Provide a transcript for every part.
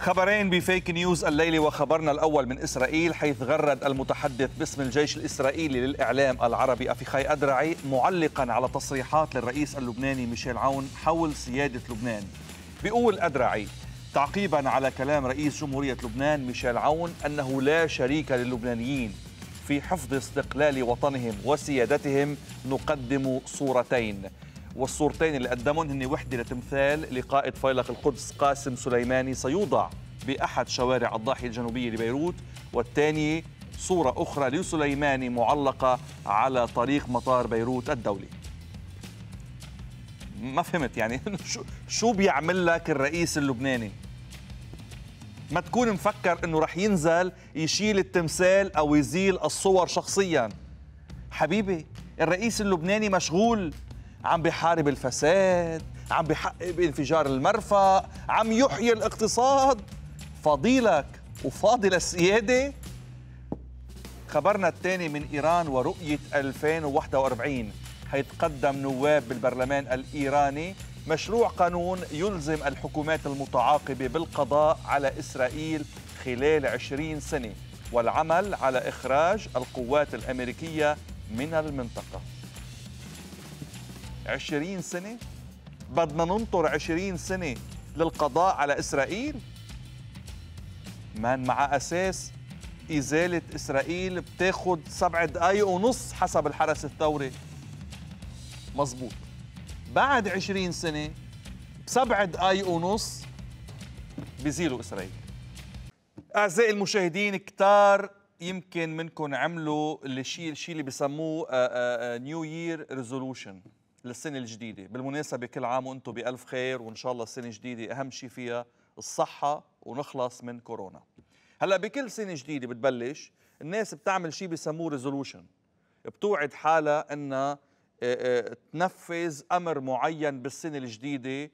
خبرين بفيك نيوز الليلة وخبرنا الأول من إسرائيل حيث غرد المتحدث باسم الجيش الإسرائيلي للإعلام العربي أفيخاي أدرعي معلقا على تصريحات للرئيس اللبناني ميشيل عون حول سيادة لبنان بيقول أدرعي تعقيبا على كلام رئيس جمهورية لبنان ميشيل عون أنه لا شريك للبنانيين في حفظ استقلال وطنهم وسيادتهم نقدم صورتين والصورتين اللي قدمهم هن وحده لتمثال لقائد فيلق القدس قاسم سليماني سيوضع باحد شوارع الضاحيه الجنوبيه لبيروت والثانيه صوره اخرى لسليماني معلقه على طريق مطار بيروت الدولي. ما فهمت يعني شو بيعمل لك الرئيس اللبناني؟ ما تكون مفكر انه رح ينزل يشيل التمثال او يزيل الصور شخصيا. حبيبي الرئيس اللبناني مشغول عم بحارب الفساد عم بحقق انفجار المرفأ عم يحيي الاقتصاد فضيلك وفاضل السيادة خبرنا الثاني من إيران ورؤية 2041 حيتقدم نواب بالبرلمان الإيراني مشروع قانون يلزم الحكومات المتعاقبة بالقضاء على إسرائيل خلال 20 سنة والعمل على إخراج القوات الأمريكية من المنطقة 20 سنة بدنا ننطر 20 سنة للقضاء على إسرائيل من مع أساس إزالة إسرائيل بتاخد سبع دقايق ونص حسب الحرس الثوري مظبوط بعد 20 سنة بسبع دقايق ونص بزيلوا إسرائيل أعزائي المشاهدين كتار يمكن منكم عملوا الشيء الشيء اللي بسموه نيو يير ريزولوشن للسنة الجديدة بالمناسبة كل عام وأنتم بألف خير وإن شاء الله السنة الجديدة أهم شيء فيها الصحة ونخلص من كورونا هلا بكل سنة جديدة بتبلش الناس بتعمل شيء بسموه ريزولوشن بتوعد حالها أنها آه، آه، تنفذ أمر معين بالسنة الجديدة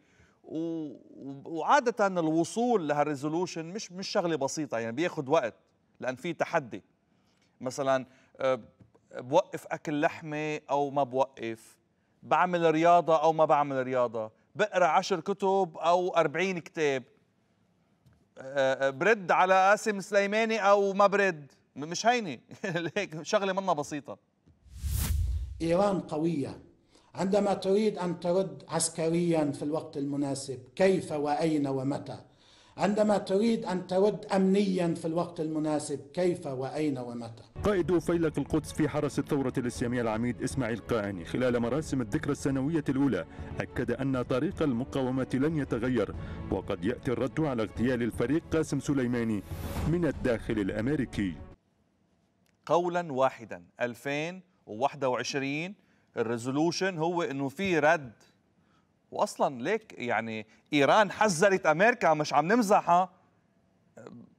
وعادة الوصول لهالريزولوشن مش مش شغلة بسيطة يعني بياخد وقت لأن في تحدي مثلا آه، بوقف أكل لحمة أو ما بوقف بعمل رياضة أو ما بعمل رياضة بقرأ عشر كتب أو أربعين كتاب آه، آه، برد على قاسم سليماني أو ما برد مش هينة هيك شغلة منا بسيطة إيران قوية عندما تريد أن ترد عسكريا في الوقت المناسب كيف وأين ومتى عندما تريد أن ترد أمنيا في الوقت المناسب كيف وأين ومتى قائد فيلق القدس في حرس الثورة الإسلامية العميد إسماعيل قاعني خلال مراسم الذكرى السنوية الأولى أكد أن طريق المقاومة لن يتغير وقد يأتي الرد على اغتيال الفريق قاسم سليماني من الداخل الأمريكي قولا واحدا 2021 الريزولوشن هو انه في رد واصلا ليك يعني ايران حذرت امريكا مش عم نمزحها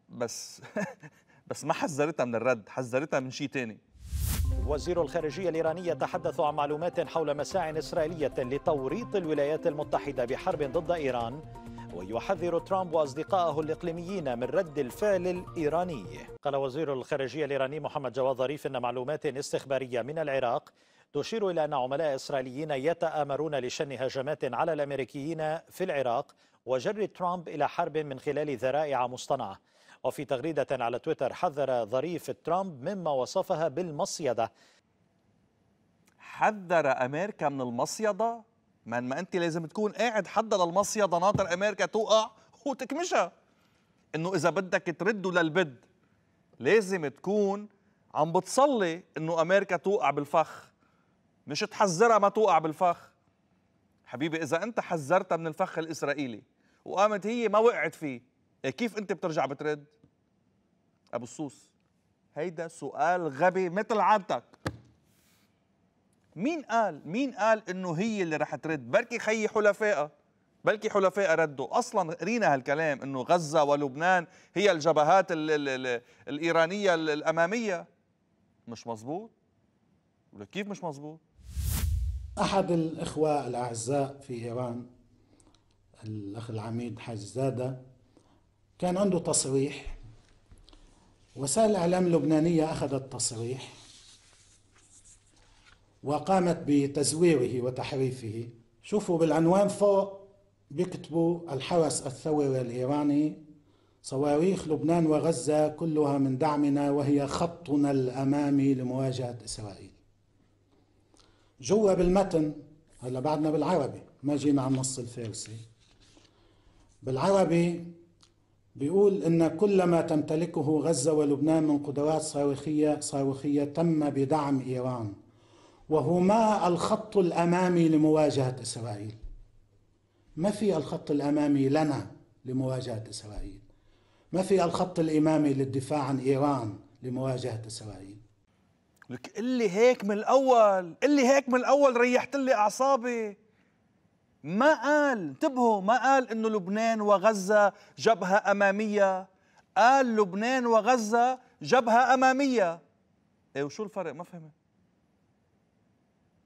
بس بس ما حذرتها من الرد حذرتها من شيء ثاني وزير الخارجية الإيراني يتحدث عن معلومات حول مساع إسرائيلية لتوريط الولايات المتحدة بحرب ضد إيران ويحذر ترامب وأصدقائه الإقليميين من رد الفعل الإيراني قال وزير الخارجية الإيراني محمد جواد ظريف أن معلومات استخبارية من العراق تشير إلى أن عملاء إسرائيليين يتآمرون لشن هجمات على الأمريكيين في العراق وجر ترامب إلى حرب من خلال ذرائع مصطنعة وفي تغريدة على تويتر حذر ظريف ترامب مما وصفها بالمصيدة حذر أمريكا من المصيدة؟ من ما أنت لازم تكون قاعد حدا للمصيدة ناطر أمريكا توقع وتكمشها إنه إذا بدك ترده للبد لازم تكون عم بتصلي إنه أمريكا توقع بالفخ مش تحذرها ما توقع بالفخ حبيبي اذا انت حذرتها من الفخ الاسرائيلي وقامت هي ما وقعت فيه إيه، كيف انت بترجع بترد ابو الصوص هيدا سؤال غبي مثل عادتك مين قال مين قال انه هي اللي رح ترد بركي خي حلفائها بلكي حلفاء ردوا اصلا قرينا هالكلام انه غزه ولبنان هي الجبهات الـ الـ الـ الايرانيه الاماميه مش مزبوط كيف مش مزبوط أحد الإخوة الأعزاء في إيران الأخ العميد حاج زادة كان عنده تصريح وسائل الإعلام اللبنانية أخذت التصريح وقامت بتزويره وتحريفه شوفوا بالعنوان فوق بيكتبوا الحرس الثوري الإيراني صواريخ لبنان وغزة كلها من دعمنا وهي خطنا الأمامي لمواجهة إسرائيل جوا بالمتن هلا بعدنا بالعربي ما جينا على النص الفارسي بالعربي بيقول ان كل ما تمتلكه غزه ولبنان من قدرات صاروخيه صاروخيه تم بدعم ايران وهما الخط الامامي لمواجهه اسرائيل ما في الخط الامامي لنا لمواجهه اسرائيل ما في الخط الامامي للدفاع عن ايران لمواجهه اسرائيل لك اللي هيك من الاول اللي هيك من الاول ريحت لي اعصابي ما قال انتبهوا ما قال انه لبنان وغزه جبهه اماميه قال لبنان وغزه جبهه اماميه ايه وشو الفرق ما فهمت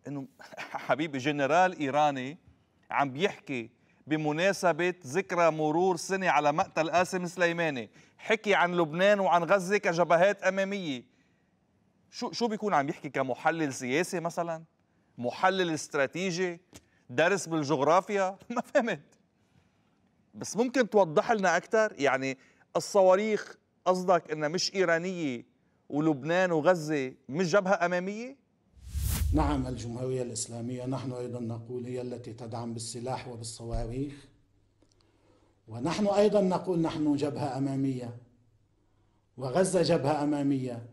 انه حبيبي جنرال ايراني عم بيحكي بمناسبة ذكرى مرور سنة على مقتل قاسم سليماني حكي عن لبنان وعن غزة كجبهات أمامية شو شو بيكون عم يحكي كمحلل سياسي مثلا محلل استراتيجي درس بالجغرافيا ما فهمت بس ممكن توضح لنا اكثر يعني الصواريخ قصدك انها مش ايرانيه ولبنان وغزه مش جبهه اماميه نعم الجمهوريه الاسلاميه نحن ايضا نقول هي التي تدعم بالسلاح وبالصواريخ ونحن ايضا نقول نحن جبهه اماميه وغزه جبهه اماميه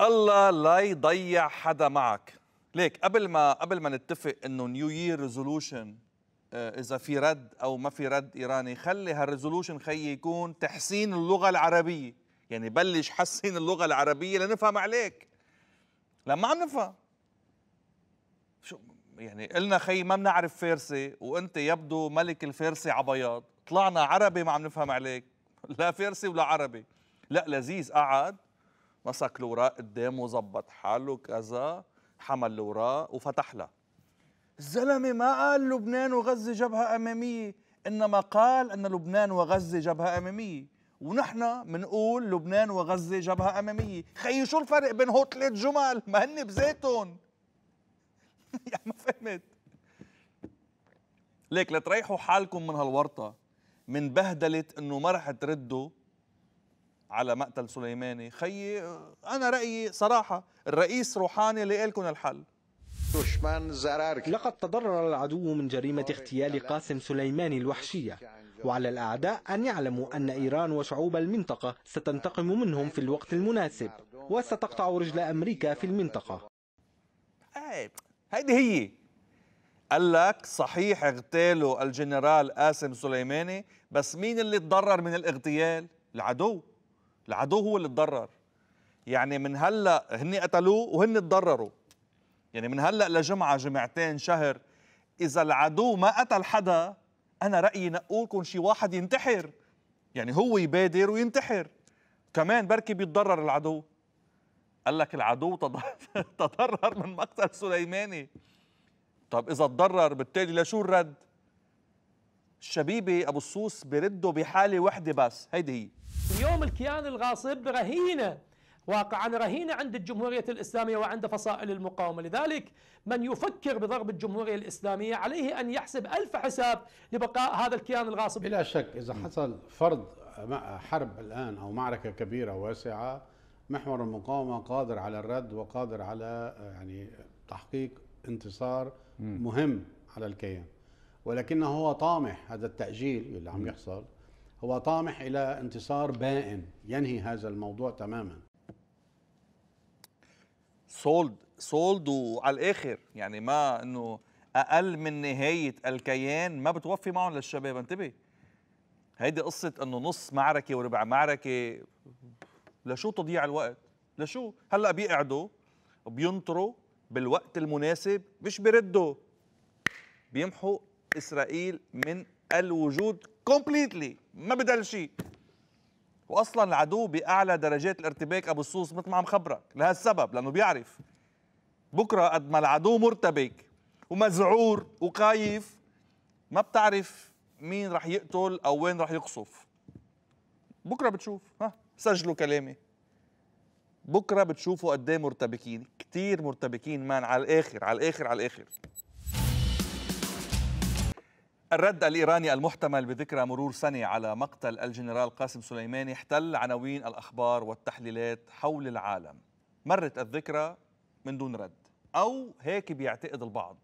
الله لا يضيع حدا معك ليك قبل ما قبل ما نتفق انه نيو يير ريزولوشن اذا في رد او ما في رد ايراني خلي هالريزولوشن خيي يكون تحسين اللغه العربيه يعني بلش حسين اللغه العربيه لنفهم عليك لما عم نفهم شو يعني قلنا خي ما بنعرف فارسي وانت يبدو ملك الفارسي عبياض طلعنا عربي ما عم نفهم عليك لا فارسي ولا عربي لا لذيذ قعد مسك الوراق قدامه وظبط حاله كذا حمل الوراق وفتح لها الزلمة ما قال لبنان وغزة جبهة أمامية إنما قال أن لبنان وغزة جبهة أمامية ونحن منقول لبنان وغزة جبهة أمامية خيي شو الفرق بين هو ثلاث جمل ما هن بذاتهم يا ما فهمت ليك لتريحوا حالكم من هالورطة من بهدلة إنه ما رح تردوا على مقتل سليماني خيي أنا رأيي صراحة الرئيس روحاني اللي لكم الحل لقد تضرر العدو من جريمة اغتيال قاسم سليماني الوحشية وعلى الأعداء أن يعلموا أن إيران وشعوب المنطقة ستنتقم منهم في الوقت المناسب وستقطع رجل أمريكا في المنطقة إيه، هيدي هي قال لك صحيح اغتالوا الجنرال قاسم سليماني بس مين اللي تضرر من الاغتيال العدو العدو هو اللي تضرر يعني من هلا هن قتلوه وهن تضرروا يعني من هلا لجمعه جمعتين شهر اذا العدو ما قتل حدا انا رايي نقولكم شي واحد ينتحر يعني هو يبادر وينتحر كمان بركي بيتضرر العدو قال لك العدو تضرر من مقتل سليماني طب اذا تضرر بالتالي لشو الرد الشبيبه ابو الصوص برده بحاله وحده بس هيدي هي اليوم الكيان الغاصب رهينه واقعا رهينه عند الجمهوريه الاسلاميه وعند فصائل المقاومه، لذلك من يفكر بضرب الجمهوريه الاسلاميه عليه ان يحسب الف حساب لبقاء هذا الكيان الغاصب. بلا شك اذا حصل فرض حرب الان او معركه كبيره واسعه محور المقاومه قادر على الرد وقادر على يعني تحقيق انتصار مهم على الكيان. ولكنه هو طامح هذا التاجيل اللي عم يحصل هو طامح الى انتصار بائن ينهي هذا الموضوع تماما سولد سولد وعلى الاخر يعني ما انه اقل من نهايه الكيان ما بتوفي معهم للشباب انتبه هيدي قصه انه نص معركه وربع معركه لشو تضييع الوقت لشو هلا بيقعدوا بينطروا بالوقت المناسب مش بيردوا بيمحوا اسرائيل من الوجود كومبليتلي ما بدل شيء واصلا العدو باعلى درجات الارتباك ابو الصوص مثل ما عم خبرك لهالسبب لانه بيعرف بكره قد ما العدو مرتبك ومزعور وخايف ما بتعرف مين رح يقتل او وين رح يقصف بكره بتشوف ها سجلوا كلامي بكره بتشوفوا قد مرتبكين كثير مرتبكين مان على الاخر على الاخر على الاخر الرد الإيراني المحتمل بذكرى مرور سنة على مقتل الجنرال قاسم سليماني احتل عناوين الأخبار والتحليلات حول العالم مرت الذكرى من دون رد أو هيك بيعتقد البعض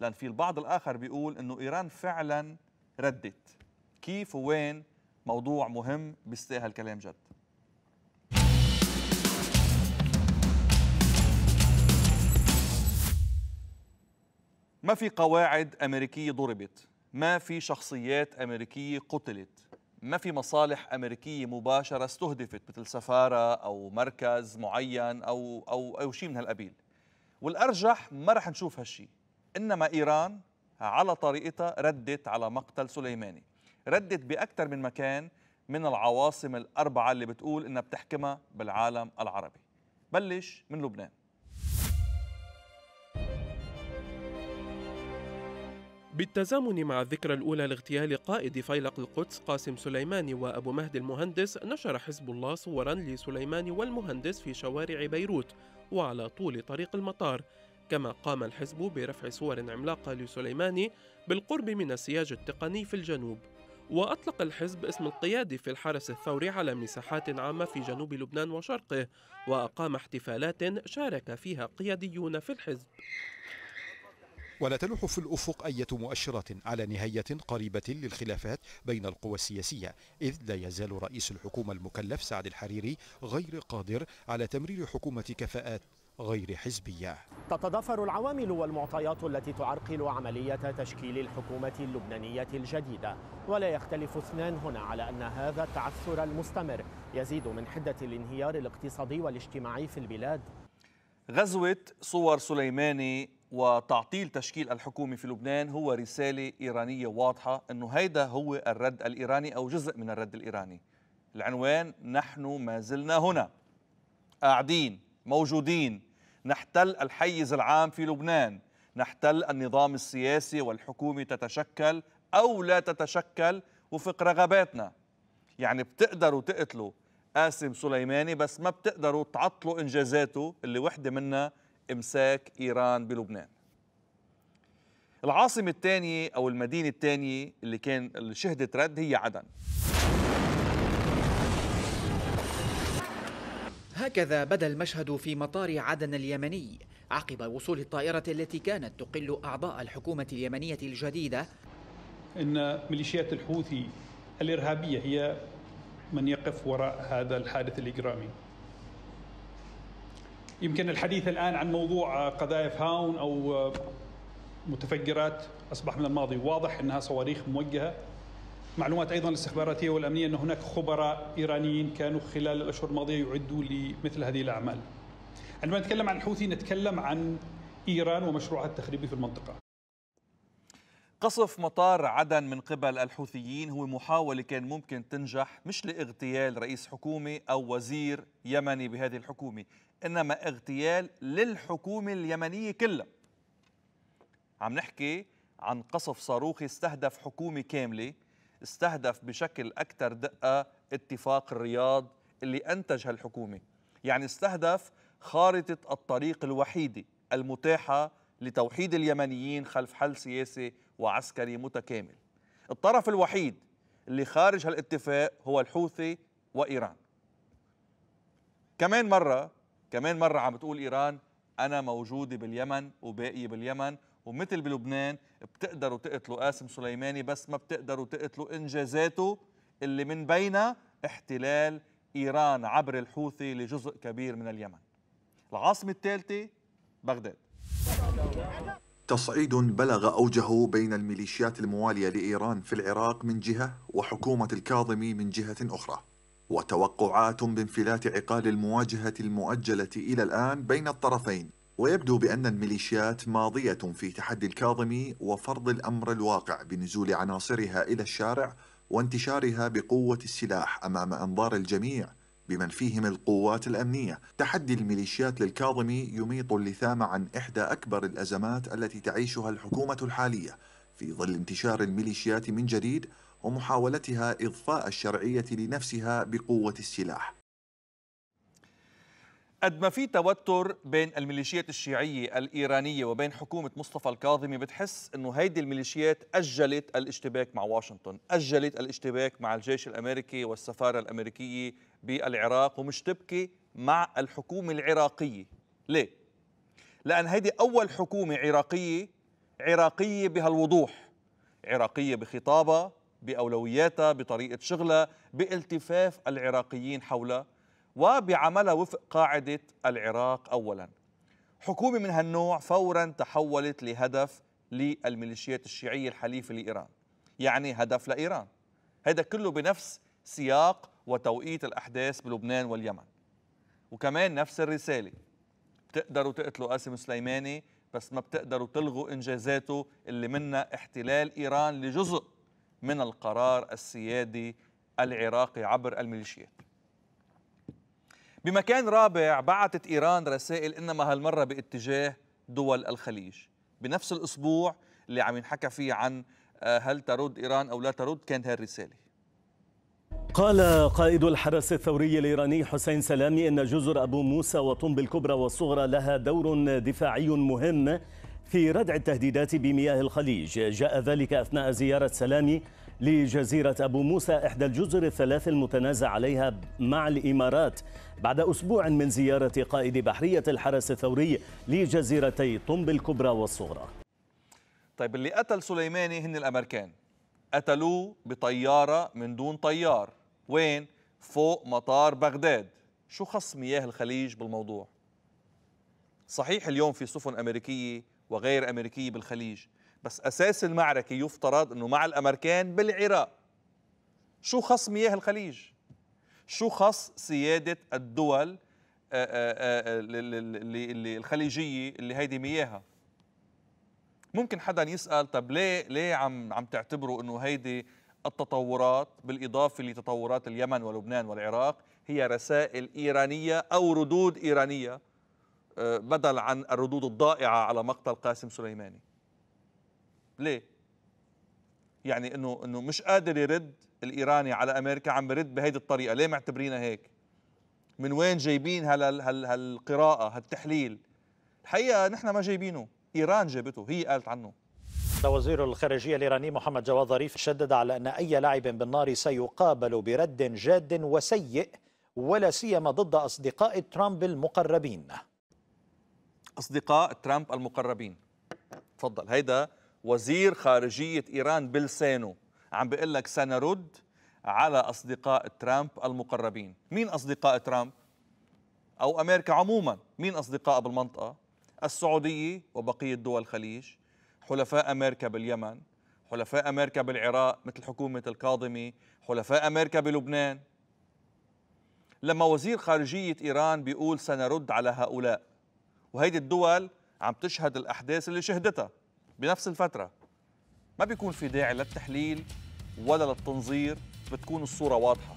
لأن في البعض الآخر بيقول أنه إيران فعلا ردت كيف وين موضوع مهم بيستاهل كلام جد ما في قواعد أمريكية ضربت ما في شخصيات أمريكية قتلت ما في مصالح أمريكية مباشرة استهدفت مثل سفارة أو مركز معين أو, أو, أو شيء من هالقبيل والأرجح ما رح نشوف هالشيء إنما إيران على طريقتها ردت على مقتل سليماني ردت بأكثر من مكان من العواصم الأربعة اللي بتقول إنها بتحكمها بالعالم العربي بلش من لبنان بالتزامن مع الذكرى الأولى لاغتيال قائد فيلق القدس قاسم سليماني وأبو مهدي المهندس نشر حزب الله صورا لسليماني والمهندس في شوارع بيروت وعلى طول طريق المطار كما قام الحزب برفع صور عملاقة لسليماني بالقرب من السياج التقني في الجنوب وأطلق الحزب اسم القيادي في الحرس الثوري على مساحات عامة في جنوب لبنان وشرقه وأقام احتفالات شارك فيها قياديون في الحزب ولا تلوح في الأفق أية مؤشرات على نهاية قريبة للخلافات بين القوى السياسية إذ لا يزال رئيس الحكومة المكلف سعد الحريري غير قادر على تمرير حكومة كفاءات غير حزبية تتضافر العوامل والمعطيات التي تعرقل عملية تشكيل الحكومة اللبنانية الجديدة ولا يختلف اثنان هنا على أن هذا التعثر المستمر يزيد من حدة الانهيار الاقتصادي والاجتماعي في البلاد غزوة صور سليماني وتعطيل تشكيل الحكومة في لبنان هو رسالة إيرانية واضحة أنه هيدا هو الرد الإيراني أو جزء من الرد الإيراني العنوان نحن ما زلنا هنا قاعدين موجودين نحتل الحيز العام في لبنان نحتل النظام السياسي والحكومة تتشكل أو لا تتشكل وفق رغباتنا يعني بتقدروا تقتلوا قاسم سليماني بس ما بتقدروا تعطلوا إنجازاته اللي وحدة منها امساك ايران بلبنان العاصمة الثانية أو المدينة الثانية اللي كان اللي شهدت رد هي عدن هكذا بدا المشهد في مطار عدن اليمني عقب وصول الطائرة التي كانت تقل أعضاء الحكومة اليمنية الجديدة إن ميليشيات الحوثي الإرهابية هي من يقف وراء هذا الحادث الإجرامي يمكن الحديث الآن عن موضوع قذائف هاون أو متفجرات أصبح من الماضي واضح أنها صواريخ موجهة معلومات أيضا الاستخباراتية والأمنية أن هناك خبراء إيرانيين كانوا خلال الأشهر الماضية يعدوا لمثل هذه الأعمال عندما نتكلم عن الحوثي نتكلم عن إيران ومشروعها التخريبي في المنطقة قصف مطار عدن من قبل الحوثيين هو محاولة كان ممكن تنجح مش لاغتيال رئيس حكومة أو وزير يمني بهذه الحكومة انما اغتيال للحكومه اليمنيه كلها عم نحكي عن قصف صاروخي استهدف حكومه كامله استهدف بشكل اكثر دقه اتفاق الرياض اللي انتج هالحكومه يعني استهدف خارطه الطريق الوحيده المتاحه لتوحيد اليمنيين خلف حل سياسي وعسكري متكامل الطرف الوحيد اللي خارج هالاتفاق هو الحوثي وإيران كمان مرة كمان مرة عم بتقول إيران أنا موجودة باليمن وباقية باليمن ومثل بلبنان بتقدروا تقتلوا قاسم سليماني بس ما بتقدروا تقتلوا إنجازاته اللي من بينها احتلال إيران عبر الحوثي لجزء كبير من اليمن العاصمة الثالثة بغداد تصعيد بلغ أوجه بين الميليشيات الموالية لإيران في العراق من جهة وحكومة الكاظمي من جهة أخرى وتوقعات بانفلات عقال المواجهة المؤجلة إلى الآن بين الطرفين ويبدو بأن الميليشيات ماضية في تحدي الكاظمي وفرض الأمر الواقع بنزول عناصرها إلى الشارع وانتشارها بقوة السلاح أمام أنظار الجميع بمن فيهم القوات الأمنية تحدي الميليشيات للكاظمي يميط اللثام عن إحدى أكبر الأزمات التي تعيشها الحكومة الحالية في ظل انتشار الميليشيات من جديد ومحاولتها إضفاء الشرعية لنفسها بقوة السلاح قد ما في توتر بين الميليشيات الشيعية الإيرانية وبين حكومة مصطفى الكاظمي بتحس أنه هيدي الميليشيات أجلت الاشتباك مع واشنطن أجلت الاشتباك مع الجيش الأمريكي والسفارة الأمريكية بالعراق ومش تبكي مع الحكومة العراقية ليه؟ لأن هيدي أول حكومة عراقية عراقية بهالوضوح عراقية بخطابها باولوياتها بطريقه شغلها بالتفاف العراقيين حولها وبعملها وفق قاعده العراق اولا حكومه من هالنوع فورا تحولت لهدف للميليشيات الشيعيه الحليفه لايران يعني هدف لايران هذا كله بنفس سياق وتوقيت الاحداث بلبنان واليمن وكمان نفس الرساله بتقدروا تقتلوا قاسم سليماني بس ما بتقدروا تلغوا انجازاته اللي منها احتلال ايران لجزء من القرار السيادي العراقي عبر الميليشيات بمكان رابع بعثت إيران رسائل إنما هالمرة باتجاه دول الخليج بنفس الأسبوع اللي عم ينحكى فيه عن آه، هل ترد إيران أو لا ترد كانت هالرسالة قال قائد الحرس الثوري الإيراني حسين سلامي أن جزر أبو موسى وطنب الكبرى والصغرى لها دور دفاعي مهم في ردع التهديدات بمياه الخليج جاء ذلك أثناء زيارة سلامي لجزيرة أبو موسى إحدى الجزر الثلاث المتنازع عليها مع الإمارات بعد أسبوع من زيارة قائد بحرية الحرس الثوري لجزيرتي طنب الكبرى والصغرى طيب اللي قتل سليماني هن الأمريكان قتلوه بطيارة من دون طيار وين؟ فوق مطار بغداد شو خص مياه الخليج بالموضوع؟ صحيح اليوم في سفن أمريكية وغير أمريكية بالخليج بس أساس المعركة يفترض أنه مع الأمريكان بالعراق شو خص مياه الخليج شو خص سيادة الدول آه، آه، آه، الخليجية اللي هيدي مياهها ممكن حدا يسأل طب ليه ليه عم عم تعتبروا انه هيدي التطورات بالاضافه لتطورات اليمن ولبنان والعراق هي رسائل ايرانيه او ردود ايرانيه بدل عن الردود الضائعه على مقتل قاسم سليماني ليه يعني انه انه مش قادر يرد الايراني على امريكا عم برد بهيدي الطريقه ليه معتبرينها هيك من وين جايبين هال هال هالقراءه هالتحليل الحقيقه نحن ما جايبينه ايران جابته هي قالت عنه وزير الخارجية الإيراني محمد جواد ظريف شدد على أن أي لاعب بالنار سيقابل برد جاد وسيء ولا سيما ضد أصدقاء ترامب المقربين أصدقاء ترامب المقربين تفضل هيدا وزير خارجية إيران بلسانه عم بيقول لك سنرد على أصدقاء ترامب المقربين مين أصدقاء ترامب؟ أو أمريكا عموما مين أصدقاء بالمنطقة؟ السعودية وبقية دول الخليج حلفاء أمريكا باليمن حلفاء أمريكا بالعراق مثل حكومة الكاظمي حلفاء أمريكا بلبنان لما وزير خارجية إيران بيقول سنرد على هؤلاء وهيدي الدول عم تشهد الأحداث اللي شهدتها بنفس الفترة ما بيكون في داعي للتحليل ولا للتنظير بتكون الصورة واضحة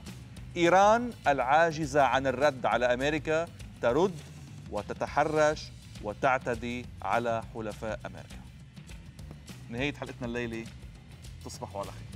إيران العاجزة عن الرد على أمريكا ترد وتتحرش وتعتدي على حلفاء أمريكا نهاية حلقتنا الليلة تصبحوا على خير